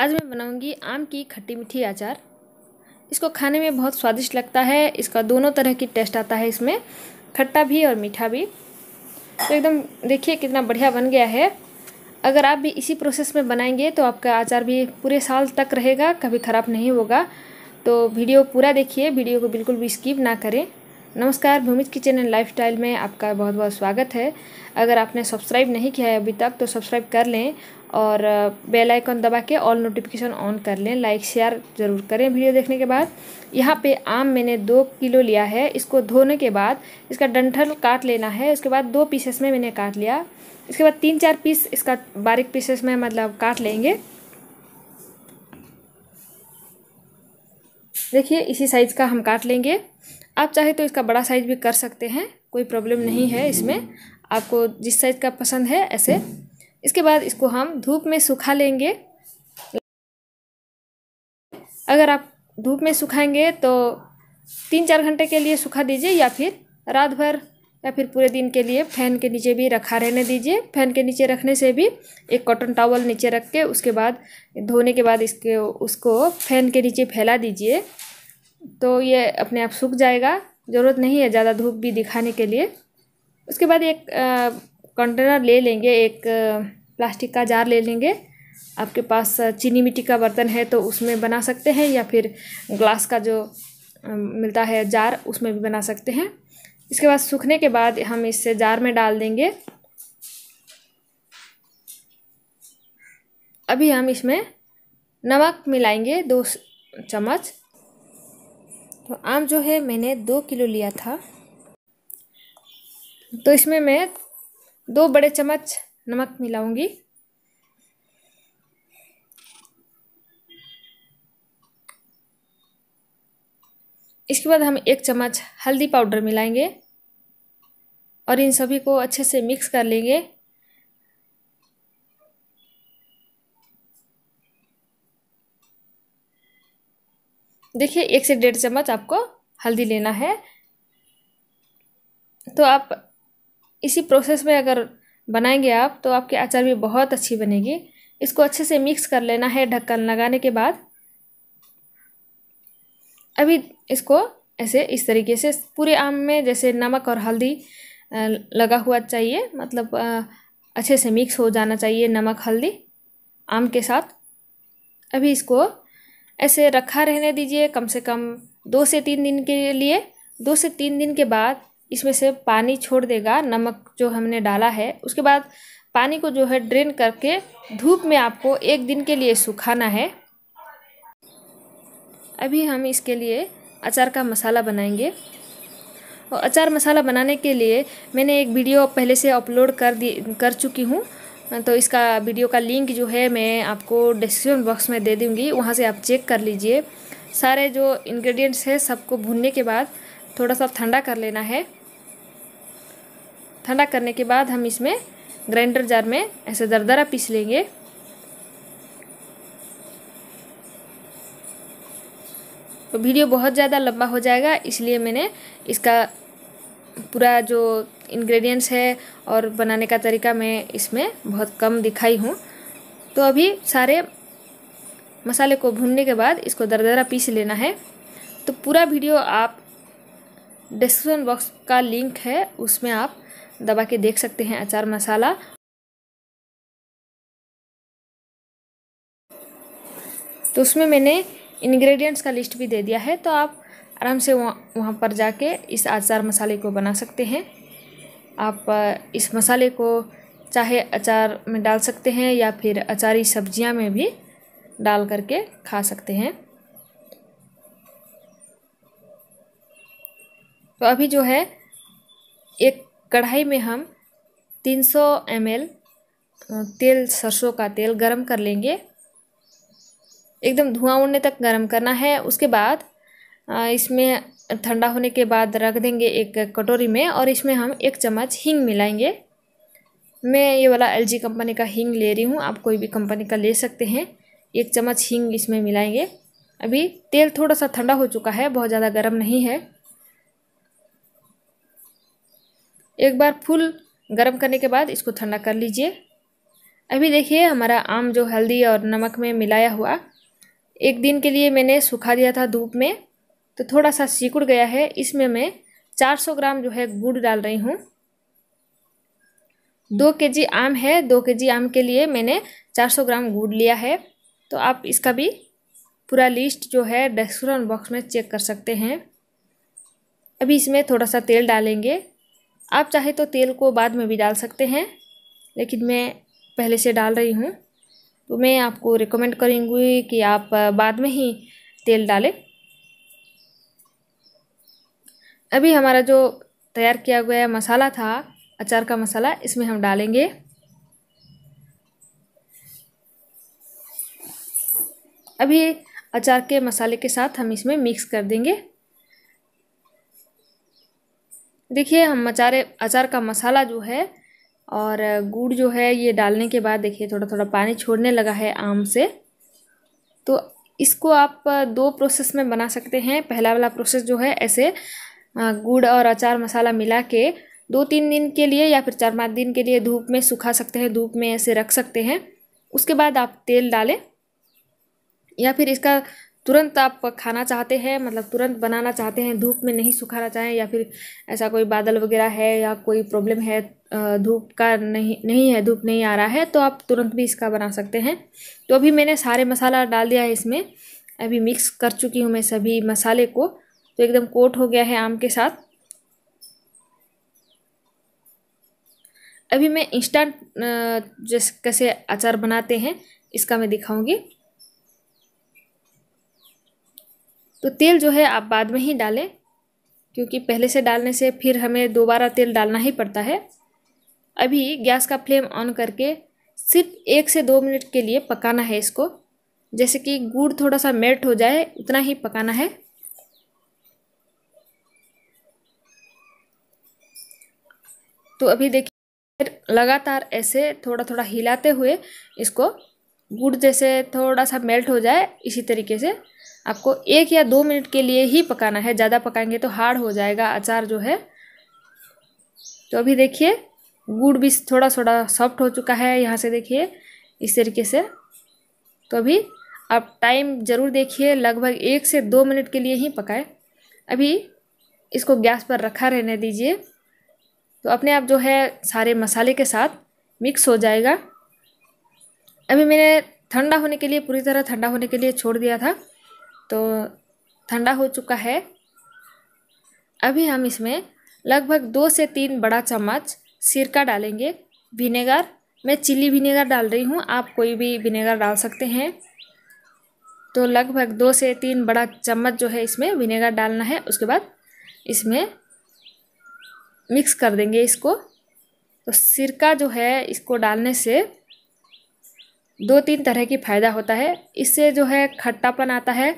आज मैं बनाऊंगी आम की खट्टी मीठी अचार इसको खाने में बहुत स्वादिष्ट लगता है इसका दोनों तरह की टेस्ट आता है इसमें खट्टा भी और मीठा भी तो एकदम देखिए कितना बढ़िया बन गया है अगर आप भी इसी प्रोसेस में बनाएंगे तो आपका अचार भी पूरे साल तक रहेगा कभी ख़राब नहीं होगा तो वीडियो पूरा देखिए वीडियो को बिल्कुल भी स्किप ना करें नमस्कार भूमिज किचन एंड लाइफस्टाइल में आपका बहुत बहुत स्वागत है अगर आपने सब्सक्राइब नहीं किया है अभी तक तो सब्सक्राइब कर लें और बेल आइकन दबा के ऑल नोटिफिकेशन ऑन कर लें लाइक शेयर ज़रूर करें वीडियो देखने के बाद यहाँ पे आम मैंने दो किलो लिया है इसको धोने के बाद इसका डंठल काट लेना है उसके बाद दो पीसेस में मैंने काट लिया इसके बाद तीन चार पीस इसका बारीक पीसेस में मतलब काट लेंगे देखिए इसी साइज़ का हम काट लेंगे आप चाहे तो इसका बड़ा साइज भी कर सकते हैं कोई प्रॉब्लम नहीं है इसमें आपको जिस साइज़ का पसंद है ऐसे इसके बाद इसको हम धूप में सुखा लेंगे अगर आप धूप में सुखाएंगे तो तीन चार घंटे के लिए सुखा दीजिए या फिर रात भर या फिर पूरे दिन के लिए फैन के नीचे भी रखा रहने दीजिए फैन के नीचे रखने से भी एक कॉटन टावल नीचे रख के उसके बाद धोने के बाद इसके उसको फैन के नीचे फैला दीजिए तो ये अपने आप सूख जाएगा ज़रूरत नहीं है ज़्यादा धूप भी दिखाने के लिए उसके बाद एक कंटेनर ले लेंगे एक प्लास्टिक का जार ले लेंगे आपके पास चीनी मिट्टी का बर्तन है तो उसमें बना सकते हैं या फिर ग्लास का जो मिलता है जार उसमें भी बना सकते हैं इसके बाद सूखने के बाद हम इसे जार में डाल देंगे अभी हम इसमें नमक मिलाएंगे दो चम्मच तो आम जो है मैंने दो किलो लिया था तो इसमें मैं दो बड़े चम्मच नमक मिलाऊंगी इसके बाद हम एक चम्मच हल्दी पाउडर मिलाएंगे और इन सभी को अच्छे से मिक्स कर लेंगे देखिए एक से डेढ़ चम्मच आपको हल्दी लेना है तो आप इसी प्रोसेस में अगर बनाएंगे आप तो आपकी अचार भी बहुत अच्छी बनेगी इसको अच्छे से मिक्स कर लेना है ढक्कन लगाने के बाद अभी इसको ऐसे इस तरीके से पूरे आम में जैसे नमक और हल्दी लगा हुआ चाहिए मतलब अच्छे से मिक्स हो जाना चाहिए नमक हल्दी आम के साथ अभी इसको ऐसे रखा रहने दीजिए कम से कम दो से तीन दिन के लिए दो से तीन दिन के बाद इसमें से पानी छोड़ देगा नमक जो हमने डाला है उसके बाद पानी को जो है ड्रेन करके धूप में आपको एक दिन के लिए सुखाना है अभी हम इसके लिए अचार का मसाला बनाएंगे और अचार मसाला बनाने के लिए मैंने एक वीडियो पहले से अपलोड कर दी कर चुकी हूँ तो इसका वीडियो का लिंक जो है मैं आपको डिस्क्रिप्शन बॉक्स में दे दूँगी वहाँ से आप चेक कर लीजिए सारे जो इन्ग्रीडियंट्स है सबको भूनने के बाद थोड़ा सा ठंडा कर लेना है ठंडा करने के बाद हम इसमें ग्राइंडर जार में ऐसे दरदरा पीस लेंगे तो वीडियो बहुत ज़्यादा लंबा हो जाएगा इसलिए मैंने इसका पूरा जो इंग्रेडिएंट्स है और बनाने का तरीका मैं इसमें बहुत कम दिखाई हूँ तो अभी सारे मसाले को भूनने के बाद इसको दरदरा पीस लेना है तो पूरा वीडियो आप डिस्क्रिप्शन बॉक्स का लिंक है उसमें आप दबा के देख सकते हैं अचार मसाला तो उसमें मैंने इंग्रेडिएंट्स का लिस्ट भी दे दिया है तो आप आराम से वहाँ वहाँ पर जाके इस अचार मसाले को बना सकते हैं आप इस मसाले को चाहे अचार में डाल सकते हैं या फिर अचारी सब्जियाँ में भी डाल करके खा सकते हैं तो अभी जो है एक कढ़ाई में हम 300 सौ तेल सरसों का तेल गरम कर लेंगे एकदम धुआं उड़ने तक गरम करना है उसके बाद इसमें ठंडा होने के बाद रख देंगे एक कटोरी में और इसमें हम एक चम्मच हींग मिलाएंगे मैं ये वाला एलजी कंपनी का हींग ले रही हूँ आप कोई भी कंपनी का ले सकते हैं एक चम्मच हींग इसमें मिलाएंगे अभी तेल थोड़ा सा ठंडा हो चुका है बहुत ज़्यादा गर्म नहीं है एक बार फुल गर्म करने के बाद इसको ठंडा कर लीजिए अभी देखिए हमारा आम जो हल्दी और नमक में मिलाया हुआ एक दिन के लिए मैंने सुखा दिया था धूप में तो थोड़ा सा सिकुड़ गया है इसमें मैं 400 ग्राम जो है गुड़ डाल रही हूँ दो के जी आम है दो के जी आम के लिए मैंने 400 ग्राम गुड़ लिया है तो आप इसका भी पूरा लिस्ट जो है डेस्क्रिप्शन बॉक्स में चेक कर सकते हैं अभी इसमें थोड़ा सा तेल डालेंगे आप चाहे तो तेल को बाद में भी डाल सकते हैं लेकिन मैं पहले से डाल रही हूँ तो मैं आपको रिकमेंड करूँगी कि आप बाद में ही तेल डालें अभी हमारा जो तैयार किया गया मसाला था अचार का मसाला इसमें हम डालेंगे अभी अचार के मसाले के साथ हम इसमें मिक्स कर देंगे देखिए हम अचारे अचार का मसाला जो है और गुड़ जो है ये डालने के बाद देखिए थोड़ा थोड़ा पानी छोड़ने लगा है आम से तो इसको आप दो प्रोसेस में बना सकते हैं पहला वाला प्रोसेस जो है ऐसे गुड़ और अचार मसाला मिला के दो तीन दिन के लिए या फिर चार पाँच दिन के लिए धूप में सुखा सकते हैं धूप में ऐसे रख सकते हैं उसके बाद आप तेल डालें या फिर इसका तुरंत आप खाना चाहते हैं मतलब तुरंत बनाना चाहते हैं धूप में नहीं सुखाना चाहें या फिर ऐसा कोई बादल वगैरह है या कोई प्रॉब्लम है धूप का नहीं नहीं है धूप नहीं आ रहा है तो आप तुरंत भी इसका बना सकते हैं तो अभी मैंने सारे मसाला डाल दिया है इसमें अभी मिक्स कर चुकी हूँ मैं सभी मसाले को तो एकदम कोट हो गया है आम के साथ अभी मैं इंस्टेंट जैसे कैसे अचार बनाते हैं इसका मैं दिखाऊंगी तो तेल जो है आप बाद में ही डालें क्योंकि पहले से डालने से फिर हमें दोबारा तेल डालना ही पड़ता है अभी गैस का फ्लेम ऑन करके सिर्फ एक से दो मिनट के लिए पकाना है इसको जैसे कि गुड़ थोड़ा सा मेल्ट हो जाए उतना ही पकाना है तो अभी देखिए फिर लगातार ऐसे थोड़ा थोड़ा हिलाते हुए इसको गुड़ जैसे थोड़ा सा मेल्ट हो जाए इसी तरीके से आपको एक या दो मिनट के लिए ही पकाना है ज़्यादा पकाएंगे तो हार्ड हो जाएगा अचार जो है तो अभी देखिए गुड़ भी थोड़ा थोड़ा सॉफ्ट हो चुका है यहाँ से देखिए इस तरीके से तो अभी आप टाइम ज़रूर देखिए लगभग एक से दो मिनट के लिए ही पकाए अभी इसको गैस पर रखा रहने दीजिए तो अपने आप जो है सारे मसाले के साथ मिक्स हो जाएगा अभी मैंने ठंडा होने के लिए पूरी तरह ठंडा होने के लिए छोड़ दिया था तो ठंडा हो चुका है अभी हम इसमें लगभग दो से तीन बड़ा चम्मच सिरका डालेंगे विनेगर मैं चिली विनेगर डाल रही हूँ आप कोई भी विनेगर डाल सकते हैं तो लगभग दो से तीन बड़ा चम्मच जो है इसमें विनेगर डालना है उसके बाद इसमें मिक्स कर देंगे इसको तो सिरका जो है इसको डालने से दो तीन तरह की फ़ायदा होता है इससे जो है खट्टापन आता है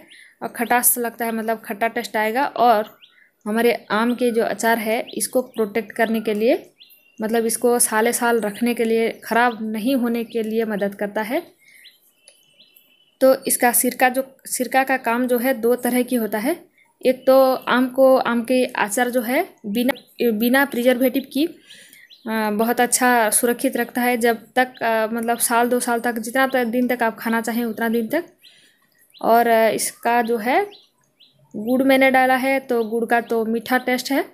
और खटास लगता है मतलब खट्टा टेस्ट आएगा और हमारे आम के जो अचार है इसको प्रोटेक्ट करने के लिए मतलब इसको साले साल रखने के लिए ख़राब नहीं होने के लिए मदद करता है तो इसका सिरका जो सिरका का काम जो है दो तरह की होता है एक तो आम को आम के अचार जो है बिना बिना प्रिजर्वेटिव की बहुत अच्छा सुरक्षित रखता है जब तक मतलब साल दो साल तक जितना तक तो दिन तक आप खाना चाहें उतना दिन तक और इसका जो है गुड़ मैंने डाला है तो गुड़ का तो मीठा टेस्ट है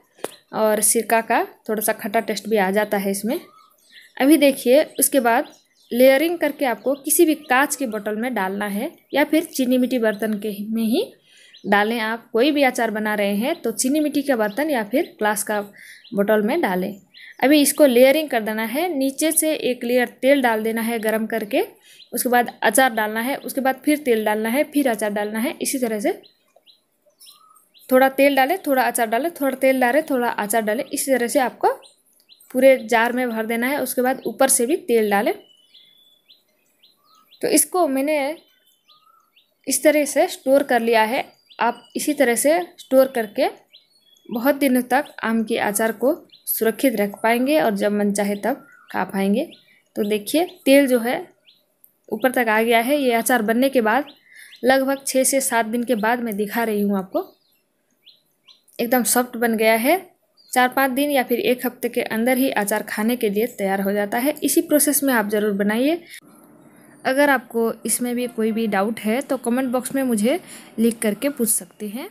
और सिरका का थोड़ा सा खट्टा टेस्ट भी आ जाता है इसमें अभी देखिए उसके बाद लेयरिंग करके आपको किसी भी कांच के बोतल में डालना है या फिर चीनी मिट्टी बर्तन के में ही डालें आप कोई भी अचार बना रहे हैं तो चीनी मिट्टी का बर्तन या फिर ग्लास का बोतल में डालें अभी इसको लेयरिंग कर देना है नीचे से एक लेयर तेल डाल देना है गरम करके उसके बाद अचार डालना है उसके बाद फिर तेल डालना है फिर अचार डालना है इसी तरह से थोड़ा तेल डालें थोड़ा अचार डालें थोड़ा तेल डालें थोड़ा अचार डालें इसी तरह से आपको पूरे जार में भर देना है उसके बाद ऊपर से भी तेल डालें तो इसको मैंने इस तरह से स्टोर कर लिया है आप इसी तरह से स्टोर करके बहुत दिनों तक आम के अचार को सुरक्षित रख पाएंगे और जब मन चाहे तब खा पाएंगे तो देखिए तेल जो है ऊपर तक आ गया है ये अचार बनने के बाद लगभग छः से सात दिन के बाद मैं दिखा रही हूँ आपको एकदम सॉफ्ट बन गया है चार पाँच दिन या फिर एक हफ्ते के अंदर ही अचार खाने के लिए तैयार हो जाता है इसी प्रोसेस में आप ज़रूर बनाइए अगर आपको इसमें भी कोई भी डाउट है तो कमेंट बॉक्स में मुझे लिख करके पूछ सकते हैं